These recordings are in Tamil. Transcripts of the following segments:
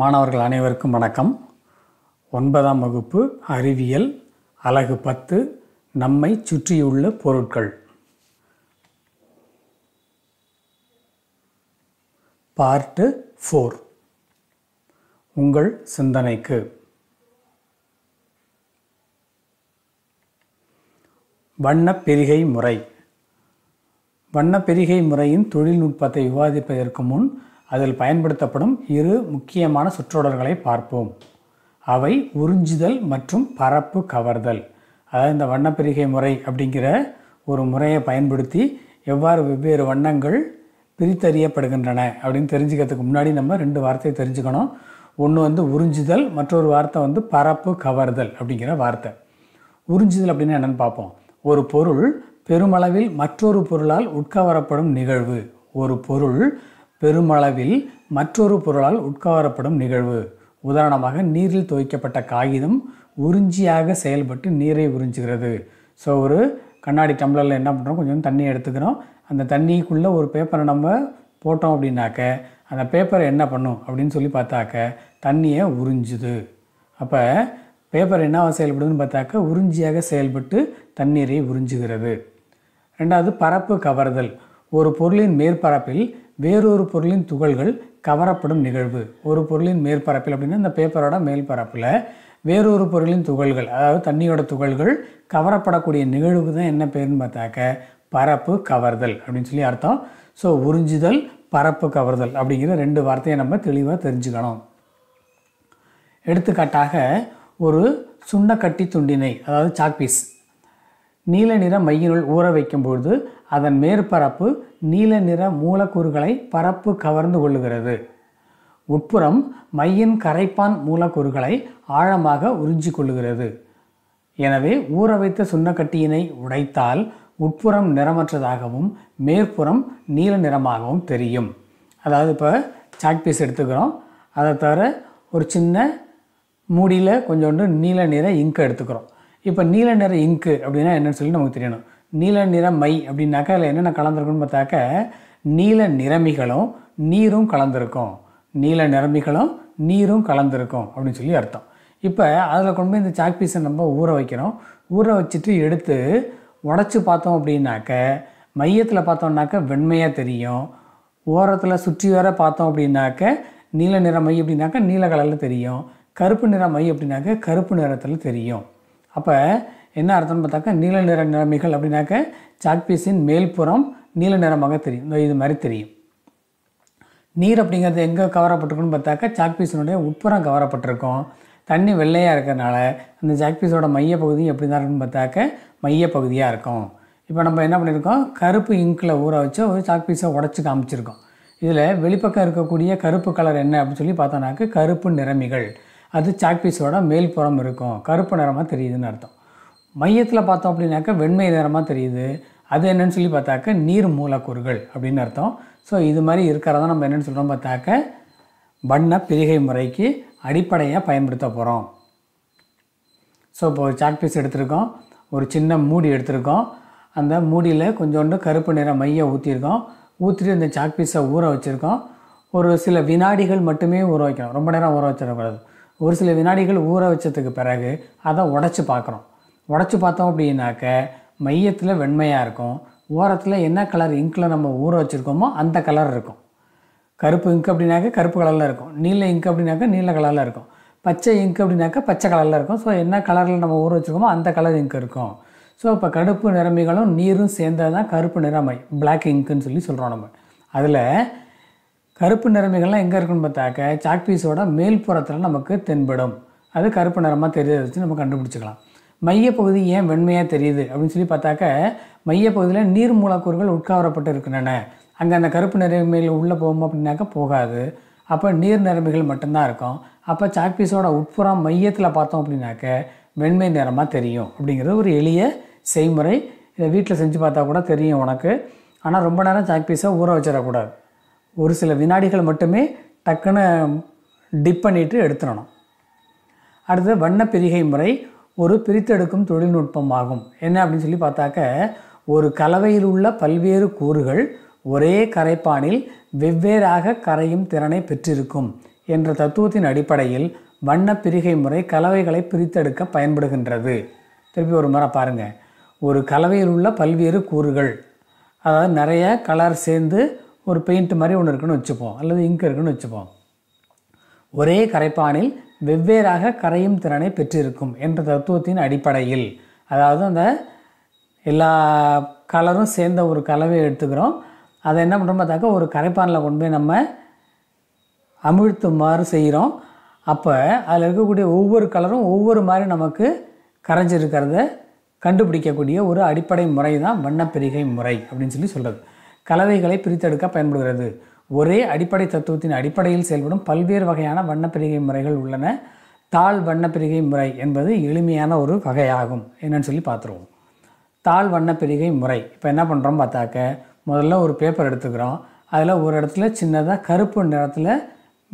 மாணவர்கள் அனைவருக்கும் வணக்கம் ஒன்பதாம் வகுப்பு அறிவியல் அலகு பத்து நம்மை சுற்றியுள்ள பொருட்கள் பார்ட்டு ஃபோர் உங்கள் சிந்தனைக்கு வண்ண பெருகை முறை வண்ண பெருகை முறையின் தொழில்நுட்பத்தை விவாதிப்பதற்கு முன் அதில் பயன்படுத்தப்படும் இரு முக்கியமான சொற்றொடர்களை பார்ப்போம் அவை உறிஞ்சுதல் மற்றும் பரப்பு கவர்தல் அதாவது இந்த வண்ணப்பிரிகை முறை அப்படிங்கிற ஒரு முறையை பயன்படுத்தி எவ்வாறு வெவ்வேறு வண்ணங்கள் பிரித்தறியப்படுகின்றன அப்படின்னு தெரிஞ்சுக்கிறதுக்கு முன்னாடி நம்ம ரெண்டு வார்த்தையை தெரிஞ்சுக்கணும் ஒன்று வந்து உறிஞ்சுதல் மற்றொரு வார்த்தை வந்து பரப்பு கவர்தல் அப்படிங்கிற வார்த்தை உறிஞ்சுதல் அப்படின்னு என்னென்னு பார்ப்போம் ஒரு பொருள் பெருமளவில் மற்றொரு பொருளால் உட்கவரப்படும் நிகழ்வு ஒரு பொருள் பெருமளவில் மற்றொரு பொருளால் உட்கவரப்படும் நிகழ்வு உதாரணமாக நீரில் துவைக்கப்பட்ட காகிதம் உறிஞ்சியாக செயல்பட்டு நீரை உறிஞ்சுகிறது ஸோ ஒரு கண்ணாடி டம்ளரில் என்ன பண்ணுறோம் கொஞ்சம் தண்ணி எடுத்துக்கிறோம் அந்த தண்ணிக்குள்ளே ஒரு பேப்பரை நம்ம போட்டோம் அப்படின்னாக்க அந்த பேப்பரை என்ன பண்ணும் அப்படின்னு சொல்லி பார்த்தாக்க தண்ணியை உறிஞ்சுது அப்போ பேப்பர் என்ன செயல்படுதுன்னு பார்த்தாக்க உறிஞ்சியாக செயல்பட்டு தண்ணீரை உறிஞ்சுகிறது ரெண்டாவது பரப்பு கவர்தல் ஒரு பொருளின் மேற்பரப்பில் வேறொரு பொருளின் துகள்கள் கவரப்படும் நிகழ்வு ஒரு பொருளின் மேற்பரப்பில் அப்படின்னா இந்த பேப்பரோட மேற்பரப்பில் வேறொரு பொருளின் துகள்கள் அதாவது தண்ணியோட துகள்கள் கவரப்படக்கூடிய நிகழ்வு தான் என்ன பேர்னு பார்த்தாக்க பரப்பு கவர்தல் அப்படின்னு சொல்லி அர்த்தம் ஸோ உறிஞ்சுதல் பரப்பு கவர்தல் அப்படிங்கிற ரெண்டு வார்த்தையை நம்ம தெளிவாக தெரிஞ்சுக்கணும் எடுத்துக்காட்டாக ஒரு சுண்ணக்கட்டி துண்டினை அதாவது சாக்பீஸ் நீல நிற மையினுள் ஊற வைக்கும் பொழுது அதன் மேற்பரப்பு நீல நிற மூலக்கூறுகளை பரப்பு கவர்ந்து கொள்ளுகிறது உட்புறம் மையின் கரைப்பான் மூலக்கூறுகளை ஆழமாக உறிஞ்சி கொள்ளுகிறது எனவே ஊற வைத்த சுண்ணக்கட்டியினை உடைத்தால் உட்புறம் நிறமற்றதாகவும் மேற்புறம் நீல நிறமாகவும் தெரியும் அதாவது இப்போ சாக் பீஸ் எடுத்துக்கிறோம் அதை தவிர ஒரு சின்ன மூடியில் கொஞ்சோண்டு நீல நிற இங்கு எடுத்துக்கிறோம் இப்போ நீல நிற இங்கு அப்படின்னா என்னன்னு சொல்லி நமக்கு தெரியணும் நீல நிற மை அப்படின்னாக்கா அதில் என்னென்ன கலந்துருக்குன்னு பார்த்தாக்க நீல நிறமிகளும் நீரும் கலந்துருக்கும் நீல நிறமிகளும் நீரும் கலந்துருக்கும் அப்படின்னு சொல்லி அர்த்தம் இப்போ அதில் கொண்டு போய் இந்த சாக் பீஸை நம்ம ஊற வைக்கிறோம் ஊற வச்சுட்டு எடுத்து உடச்சி பார்த்தோம் அப்படின்னாக்க மையத்தில் பார்த்தோம்னாக்க வெண்மையாக தெரியும் ஓரத்தில் சுற்றி வர பார்த்தோம் அப்படின்னாக்க நீல நிற மை அப்படின்னாக்கா நீல கலரில் தெரியும் கருப்பு நிற மை அப்படின்னாக்க கருப்பு நிறத்தில் தெரியும் அப்போ என்ன அர்த்தம்னு பார்த்தாக்கா நீல நிற நிறமிகள் அப்படின்னாக்க சாட்பீஸின் மேல்புறம் நீல நிறமாக தெரியும் இது மாதிரி தெரியும் நீர் அப்படிங்கிறது எங்கே கவரப்பட்டிருக்குன்னு பார்த்தாக்கா சாக்பீஸினுடைய உட்புறம் கவரப்பட்டிருக்கும் தண்ணி வெள்ளையாக இருக்கிறனால அந்த ஜாக்பீஸோட மையப்பகுதி எப்படி தான் இருக்குன்னு பார்த்தாக்க மையப்பகுதியாக இருக்கும் இப்போ நம்ம என்ன பண்ணியிருக்கோம் கருப்பு இங்கில் ஊற வச்சு ஒரு சாக்பீஸை உடச்சி காமிச்சிருக்கோம் இதில் வெளிப்பக்கம் இருக்கக்கூடிய கருப்பு கலர் என்ன அப்படின்னு சொல்லி பார்த்தோன்னாக்க கருப்பு நிறமிகள் அது சாக்பீஸோட மேல்புறம் இருக்கும் கருப்பு நிறமாக தெரியுதுன்னு அர்த்தம் மையத்தில் பார்த்தோம் அப்படின்னாக்கா வெண்மை நிறமாக தெரியுது அது என்னன்னு சொல்லி பார்த்தாக்க நீர் மூலக்கூறுகள் அப்படின்னு அர்த்தம் ஸோ இது மாதிரி இருக்கிறதா நம்ம என்னென்னு சொல்கிறோம் பார்த்தாக்க வண்ண பிரிகை முறைக்கு அடிப்படையாக பயன்படுத்த போகிறோம் ஸோ இப்போ ஒரு சாக் பீஸ் எடுத்திருக்கோம் ஒரு சின்ன மூடி எடுத்திருக்கோம் அந்த மூடியில் கொஞ்சோண்டு கருப்பு நிற மையை ஊற்றிருக்கோம் ஊற்றிட்டு அந்த சாக் பீஸை ஊற வச்சுருக்கோம் ஒரு சில வினாடிகள் மட்டுமே ஊற வைக்கணும் ரொம்ப நேரம் ஊற வச்சிடக்கூடாது ஒரு சில வினாடிகள் ஊற வச்சதுக்கு பிறகு அதை உடச்சி பார்க்குறோம் உடச்சி பார்த்தோம் அப்படின்னாக்க மையத்தில் வெண்மையாக இருக்கும் ஓரத்தில் என்ன கலர் இங்கில் நம்ம ஊற வச்சுருக்கோமோ அந்த கலர் இருக்கும் கருப்பு இங்கு அப்படின்னாக்க கருப்பு கலரில் இருக்கும் நீல இங்கு அப்படின்னாக்க நீல கலரில் இருக்கும் பச்சை இங்கு அப்படின்னாக்கா பச்சை கலரில் இருக்கும் ஸோ என்ன கலரில் நம்ம ஊற வச்சுருக்கோமோ அந்த கலர் இங்கு இருக்கும் ஸோ இப்போ கருப்பு நிறமிகளும் நீரும் சேர்ந்தது தான் கருப்பு நிறமை பிளாக் இங்க்குன்னு சொல்லி சொல்கிறோம் நம்ம அதில் கருப்பு நிறமிகள்லாம் எங்கே இருக்குன்னு பார்த்தாக்க சாக்பீஸோட மேல்புறத்தில் நமக்கு தென்படும் அது கருப்பு நிறமாக தெரியாத வச்சு நம்ம கண்டுபிடிச்சிக்கலாம் மையப்பகுதி ஏன் வெண்மையாக தெரியுது அப்படின்னு சொல்லி பார்த்தாக்க மையப்பகுதியில் நீர் மூலக்கூறுகள் உட்காரப்பட்டு இருக்கின்றன அங்கே அந்த கருப்பு நிறைமையில் உள்ளே போகும் அப்படின்னாக்கா போகாது அப்போ நீர் நிறைமைகள் மட்டும்தான் இருக்கும் அப்போ சாக்பீஸோட உட்புறம் மையத்தில் பார்த்தோம் அப்படின்னாக்க வெண்மை நிறமாக தெரியும் அப்படிங்கிறது ஒரு எளிய செய்முறை இதை வீட்டில் செஞ்சு பார்த்தா கூட தெரியும் உனக்கு ஆனால் ரொம்ப நேரம் சாக்பீஸை ஊற வச்சிடக்கூடாது ஒரு சில வினாடிகள் மட்டுமே டக்குன்னு டிப் பண்ணிவிட்டு எடுத்துடணும் அடுத்து வண்ணப்பிரிகை முறை ஒரு பிரித்தெடுக்கும் தொழில்நுட்பமாகும் என்ன அப்படின்னு சொல்லி பார்த்தாக்க ஒரு கலவையில் உள்ள பல்வேறு கூறுகள் ஒரே கரைப்பானில் வெவ்வேறாக கரையும் திறனை பெற்றிருக்கும் என்ற தத்துவத்தின் அடிப்படையில் வண்ண பிரிகை முறை கலவைகளை பிரித்தெடுக்க பயன்படுகின்றது திருப்பி ஒரு முறை பாருங்கள் ஒரு கலவையில் உள்ள பல்வேறு கூறுகள் அதாவது நிறைய கலர் சேர்ந்து ஒரு பெயிண்ட் மாதிரி ஒன்று இருக்குன்னு வச்சுப்போம் அல்லது இங்க் இருக்குன்னு வச்சுப்போம் ஒரே கரைப்பானில் வெவ்வேறாக கரையும் திறனை பெற்றிருக்கும் என்ற தத்துவத்தின் அடிப்படையில் அதாவது அந்த எல்லா கலரும் சேர்ந்த ஒரு கலவையை எடுத்துக்கிறோம் அதை என்ன பண்ணுறோம் பார்த்தாக்கா ஒரு கரைப்பானில் கொண்டு போய் நம்ம அமிழ்த்துமாறு செய்கிறோம் அப்போ அதில் இருக்கக்கூடிய ஒவ்வொரு கலரும் ஒவ்வொரு மாதிரி நமக்கு கரைஞ்சிருக்கிறத கண்டுபிடிக்கக்கூடிய ஒரு அடிப்படை முறை தான் வண்ணப்பெருகை முறை அப்படின்னு சொல்லி சொல்கிறது கலவைகளை பிரித்தெடுக்க பயன்படுகிறது ஒரே அடிப்படை தத்துவத்தின் அடிப்படையில் செயல்படும் பல்வேறு வகையான வண்ணப்பிரிகை முறைகள் உள்ளன தாழ் வண்ணப்பிரிகை முறை என்பது எளிமையான ஒரு வகையாகும் என்னன்னு சொல்லி பார்த்துருவோம் தாழ் வண்ணப்பிரிகை முறை இப்போ என்ன பண்ணுறோம் பார்த்தாக்க முதல்ல ஒரு பேப்பர் எடுத்துக்கிறோம் அதில் ஒரு இடத்துல சின்னதாக கருப்பு நிறத்தில்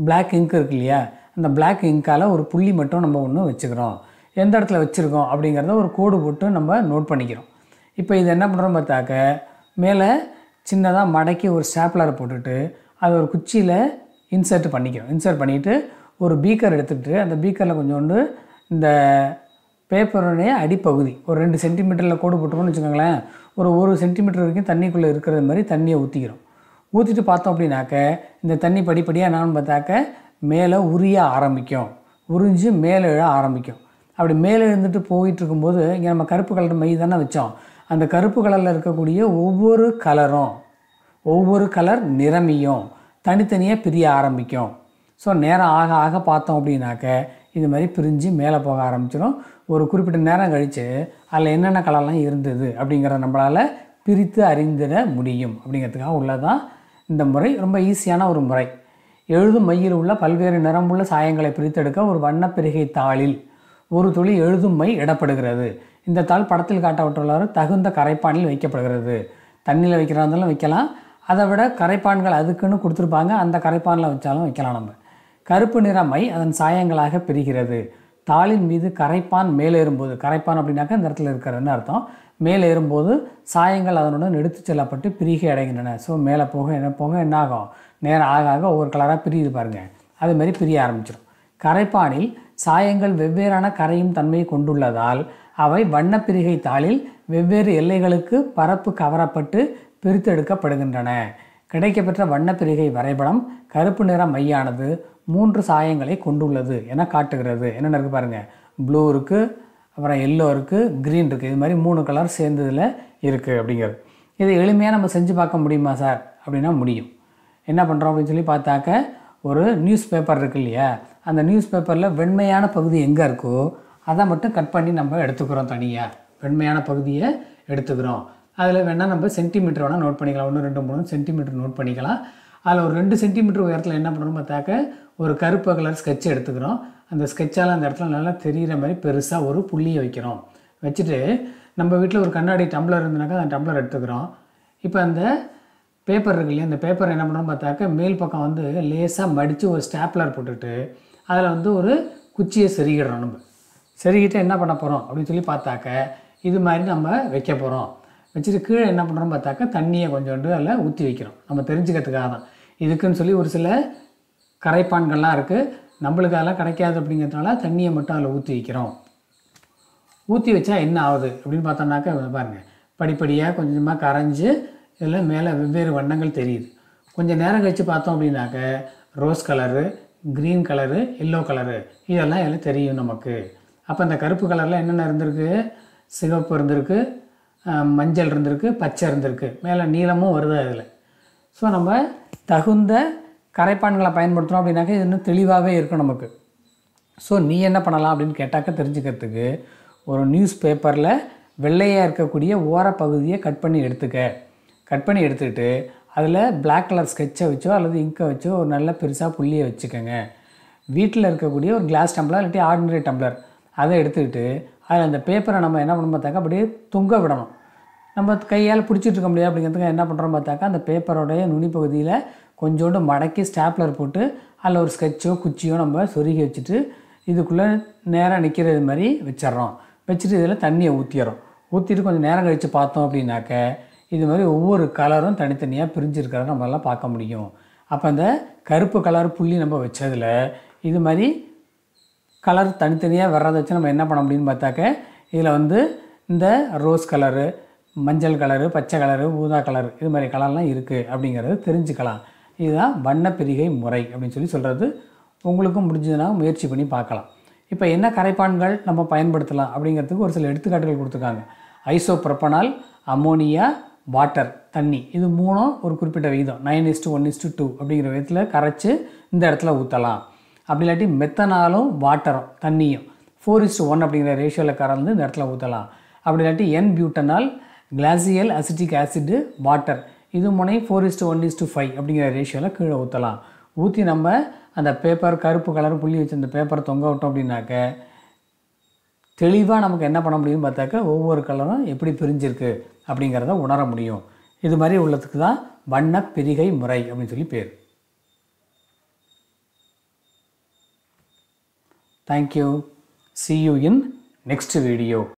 பிளாக் இங்க் இருக்கு இல்லையா அந்த பிளாக் இங்கால் ஒரு புள்ளி மட்டும் நம்ம ஒன்று வச்சுக்கிறோம் எந்த இடத்துல வச்சுருக்கோம் அப்படிங்கிறத ஒரு கோடு போட்டு நம்ம நோட் பண்ணிக்கிறோம் இப்போ இது என்ன பண்ணுறோம் பார்த்தாக்க மேலே சின்னதாக மடக்கி ஒரு ஸ்டாப்லரை போட்டுட்டு அது ஒரு குச்சியில் இன்சர்ட் பண்ணிக்கணும் இன்சர்ட் பண்ணிவிட்டு ஒரு பீக்கர் எடுத்துகிட்டு அந்த பீக்கரில் கொஞ்சோண்டு இந்த பேப்பருடைய அடிப்பகுதி ஒரு ரெண்டு சென்டிமீட்டரில் கோடு போட்டுருவோம்னு வச்சுக்கோங்களேன் ஒரு ஒரு சென்டிமீட்டர் வரைக்கும் தண்ணிக்குள்ளே இருக்கிறது மாதிரி தண்ணியை ஊற்றிக்கிறோம் ஊற்றிட்டு பார்த்தோம் அப்படின்னாக்க இந்த தண்ணி படிப்படியாக என்னன்னு பார்த்தாக்க மேலே உரிய ஆரம்பிக்கும் உறிஞ்சு மேலே எழ ஆரம்பிக்கும் அப்படி மேலே எழுந்துட்டு போயிட்டு இருக்கும்போது இங்கே நம்ம கருப்பு கலர் மை தானே வச்சோம் அந்த கருப்பு கலரில் இருக்கக்கூடிய ஒவ்வொரு கலரும் ஒவ்வொரு கலர் நிரம்பியும் தனித்தனியாக பிரிய ஆரம்பிக்கும் ஸோ நேரம் ஆக ஆக பார்த்தோம் அப்படின்னாக்க இது மாதிரி பிரிஞ்சு மேலே போக ஆரம்பிச்சிடும் ஒரு குறிப்பிட்ட நேரம் கழித்து அதில் என்னென்ன கலர்லாம் இருந்தது அப்படிங்கிறத நம்மளால் பிரித்து அறிந்திட முடியும் அப்படிங்கிறதுக்காக உள்ளதான் இந்த முறை ரொம்ப ஈஸியான ஒரு முறை எழுதும் மையில் உள்ள பல்வேறு நிறமுள்ள சாயங்களை பிரித்தெடுக்க ஒரு வண்ணப்பிரிகை தாளில் ஒரு துளி எழுதும் மை இடப்படுகிறது இந்த தாள் படத்தில் காட்டப்பட்டுள்ளவர் தகுந்த கரைப்பானில் வைக்கப்படுகிறது தண்ணியில் வைக்கிறதா வைக்கலாம் அதை விட கரைப்பான்கள் அதுக்குன்னு கொடுத்துருப்பாங்க அந்த கரைப்பானில் வச்சாலும் வைக்கலாம் நம்ம கருப்பு நிற மை அதன் சாயங்களாக பிரிகிறது தாளின் மீது கரைப்பான் மேலேறும்போது கரைப்பான் அப்படின்னாக்கா இந்த இடத்துல என்ன அர்த்தம் மேலேறும்போது சாயங்கள் அதனுடன் எடுத்து செல்லப்பட்டு பிரிகை அடைகின்றன ஸோ மேலே போக என்ன போக என்ன ஆகும் நேரம் ஆக ஆக ஒவ்வொரு கலராக பிரியுது பாருங்கள் அதுமாரி பிரிய ஆரம்பிச்சிடும் கரைப்பானில் சாயங்கள் வெவ்வேறான கரையும் தன்மையை கொண்டுள்ளதால் அவை வண்ணப்பிரிகை தாளில் வெவ்வேறு எல்லைகளுக்கு பரப்பு கவரப்பட்டு பிரித்தெடுக்கப்படுகின்றன கிடைக்கப்பெற்ற வண்ணப்பிரிகை வரைபடம் கருப்பு நிற மையானது மூன்று சாயங்களை கொண்டுள்ளது என காட்டுகிறது என்னென்ன இருக்குது பாருங்கள் ப்ளூ இருக்குது அப்புறம் எல்லோ இருக்குது க்ரீன் இருக்குது இது மாதிரி மூணு கலர் சேர்ந்ததில் இருக்குது அப்படிங்கிறது இதை எளிமையாக நம்ம செஞ்சு பார்க்க முடியுமா சார் அப்படின்னா முடியும் என்ன பண்ணுறோம் அப்படின்னு சொல்லி பார்த்தாக்க ஒரு நியூஸ் பேப்பர் இருக்கு இல்லையா அந்த நியூஸ் பேப்பரில் வெண்மையான பகுதி எங்கே இருக்கோ அதை மட்டும் கட் பண்ணி நம்ம எடுத்துக்கிறோம் தனியாக வெண்மையான பகுதியை எடுத்துக்கிறோம் அதில் வேணால் நம்ம சென்டிமீட்டர் வேணால் நோட் பண்ணிக்கலாம் ஒன்று ரெண்டு மூணு சென்டிமீட்டர் நோட் பண்ணிக்கலாம் அதில் ஒரு ரெண்டு சென்டிமீட்டர் உயரத்தில் என்ன பண்ணுறோம் பார்த்தாக்க ஒரு கருப்பு கலர் ஸ்கெட்ச் எடுத்துக்கிறோம் அந்த ஸ்கெட்சால் அந்த இடத்துல நல்லா தெரிகிற மாதிரி பெருசாக ஒரு புள்ளியை வைக்கிறோம் வச்சுட்டு நம்ம வீட்டில் ஒரு கண்ணாடி டம்ளர் இருந்தனாக்கா அந்த டம்ளர் எடுத்துக்கிறோம் இப்போ அந்த பேப்பர் இருக்கு இல்லையா அந்த பேப்பர் என்ன பண்ணணும் பார்த்தாக்க மேல் பக்கம் வந்து லேசாக மடித்து ஒரு ஸ்டாப்லர் போட்டுட்டு அதில் வந்து ஒரு குச்சியை செருகிடுறோம் நம்ம செருகிட்டு என்ன பண்ண போகிறோம் அப்படின்னு சொல்லி பார்த்தாக்க இது மாதிரி நம்ம வைக்க போகிறோம் வச்சுட்டு கீழே என்ன பண்ணுறோம்னு பார்த்தாக்கா தண்ணியை கொஞ்சோண்டு அதில் ஊற்றி வைக்கிறோம் நம்ம தெரிஞ்சுக்கிறதுக்காக தான் இதுக்குன்னு சொல்லி ஒரு சில கரைப்பான்கள்லாம் இருக்குது நம்மளுக்கு அதெல்லாம் கிடைக்காது அப்படிங்கிறதுனால தண்ணியை மட்டும் அதில் ஊற்றி வைக்கிறோம் ஊற்றி வச்சா என்ன ஆகுது அப்படின்னு பார்த்தோம்னாக்கா பாருங்கள் படிப்படியாக கொஞ்சமாக கரைஞ்சி இதில் மேலே வெவ்வேறு வண்ணங்கள் தெரியுது கொஞ்சம் நேரம் கழித்து பார்த்தோம் அப்படின்னாக்க rose colour green colour yellow colour இதெல்லாம் இதில் தெரியும் நமக்கு அப்போ அந்த கருப்பு கலரில் என்னென்ன இருந்திருக்கு சிவப்பு இருந்திருக்கு மஞ்சள் இருந்திருக்கு பச்சை இருந்திருக்கு மேலே நீளமும் வருது அதில் ஸோ நம்ம தகுந்த கரைப்பான்களை பயன்படுத்துகிறோம் அப்படின்னாக்கா இது இன்னும் தெளிவாகவே இருக்கும் நமக்கு ஸோ நீ என்ன பண்ணலாம் அப்படின்னு கேட்டாக்க தெரிஞ்சுக்கிறதுக்கு ஒரு நியூஸ் பேப்பரில் வெள்ளையாக இருக்கக்கூடிய ஓரப்பகுதியை கட் பண்ணி எடுத்துக்க கட் பண்ணி எடுத்துக்கிட்டு அதில் பிளாக் கலர் ஸ்கெட்சை வச்சோ அல்லது இங்கை வச்சோ ஒரு நல்ல பெருசாக புள்ளியை வச்சுக்கோங்க வீட்டில் இருக்கக்கூடிய ஒரு கிளாஸ் டம்ளர் இல்லாட்டி ஆர்டினரி டம்ளர் அதை எடுத்துக்கிட்டு அதில் அந்த பேப்பரை நம்ம என்ன பண்ணணும் பார்த்தாக்கா அப்படியே தொங்க விடணும் நம்ம கையால் பிடிச்சிட்டு இருக்க முடியாது அப்படிங்கிறதுக்கு என்ன பண்ணுறோம் பார்த்தாக்கா அந்த பேப்பரோடைய நுனி பகுதியில் கொஞ்சோண்டு மடக்கி ஸ்டாப்லர் போட்டு அதில் ஒரு ஸ்கெட்சோ குச்சியோ நம்ம சொருகி வச்சுட்டு இதுக்குள்ளே நேராக நிற்கிறது மாதிரி வச்சிட்றோம் வச்சுட்டு இதில் தண்ணியை ஊற்றிடுறோம் ஊற்றிட்டு கொஞ்சம் நேரம் கழித்து பார்த்தோம் அப்படின்னாக்க இது மாதிரி ஒவ்வொரு கலரும் தனித்தனியாக பிரிஞ்சிருக்கிறத நம்மளால் பார்க்க முடியும் அப்போ அந்த கருப்பு கலர் புள்ளி நம்ம வச்சதில் இது மாதிரி கலர் தனித்தனியாக வர்றதை வச்சு நம்ம என்ன பண்ண அப்படின்னு பார்த்தாக்க இதில் வந்து இந்த ரோஸ் கலரு மஞ்சள் கலரு பச்சை கலரு ஊதா கலர் இது மாதிரி கலர்லாம் இருக்குது அப்படிங்கிறது தெரிஞ்சுக்கலாம் இதுதான் வண்ணப்பிரிகை முறை அப்படின்னு சொல்லி சொல்கிறது உங்களுக்கும் முடிஞ்சதுன்னா முயற்சி பண்ணி பார்க்கலாம் இப்போ என்ன கரைப்பான்கள் நம்ம பயன்படுத்தலாம் அப்படிங்கிறதுக்கு ஒரு சில எடுத்துக்காட்டுகள் கொடுத்துருக்காங்க ஐசோப்ரப்பனால் அமோனியா வாட்டர் தண்ணி இது மூணும் ஒரு குறிப்பிட்ட விகிதம் nine is to one is to two அப்படிங்கிற விதத்தில் கரைச்சி இந்த இடத்துல ஊற்றலாம் அப்படி இல்லாட்டி மெத்தனாலும் வாட்டரும் தண்ணியும் ஃபோர் இஸ் ஒன் அப்படிங்கிற ரேஷியோவில் கறந்து இந்த இடத்துல ஊற்றலாம் அப்படி இல்லாட்டி N butanol glacial acetic acid water இது முனை four is to one two five அப்படிங்கிற ரேஷியோவில் கீழே ஊற்றலாம் ஊற்றி நம்ம அந்த பேப்பர் கருப்பு கலர் புள்ளி வச்சு அந்த பேப்பரை தொங்க விட்டோம் அப்படின்னாக்க தெளிவாக நமக்கு என்ன பண்ண முடியும்னு பார்த்தாக்க ஒவ்வொரு கலரும் எப்படி பிரிஞ்சிருக்கு அப்படிங்கிறத உணர முடியும் இது மாதிரி உள்ளதுக்கு தான் வண்ண பிரிகை முறை அப்படின்னு சொல்லி பேர் Thank you. See you in next video.